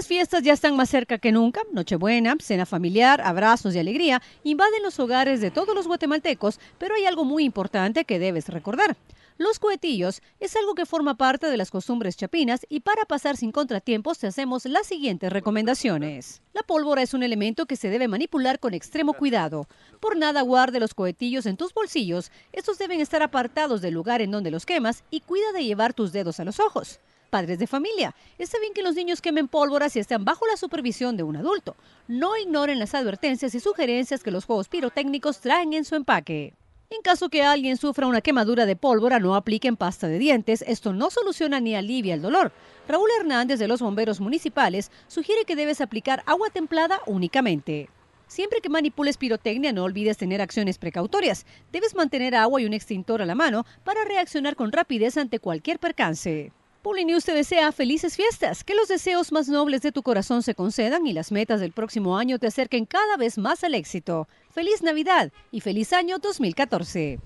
las fiestas ya están más cerca que nunca, Nochebuena, cena familiar, abrazos y alegría invaden los hogares de todos los guatemaltecos, pero hay algo muy importante que debes recordar. Los cohetillos es algo que forma parte de las costumbres chapinas y para pasar sin contratiempos te hacemos las siguientes recomendaciones. La pólvora es un elemento que se debe manipular con extremo cuidado. Por nada guarde los cohetillos en tus bolsillos. Estos deben estar apartados del lugar en donde los quemas y cuida de llevar tus dedos a los ojos. Padres de familia, está bien que los niños quemen pólvora si están bajo la supervisión de un adulto. No ignoren las advertencias y sugerencias que los juegos pirotécnicos traen en su empaque. En caso que alguien sufra una quemadura de pólvora, no apliquen pasta de dientes. Esto no soluciona ni alivia el dolor. Raúl Hernández de los Bomberos Municipales sugiere que debes aplicar agua templada únicamente. Siempre que manipules pirotecnia, no olvides tener acciones precautorias. Debes mantener agua y un extintor a la mano para reaccionar con rapidez ante cualquier percance. News te desea felices fiestas, que los deseos más nobles de tu corazón se concedan y las metas del próximo año te acerquen cada vez más al éxito. Feliz Navidad y feliz año 2014.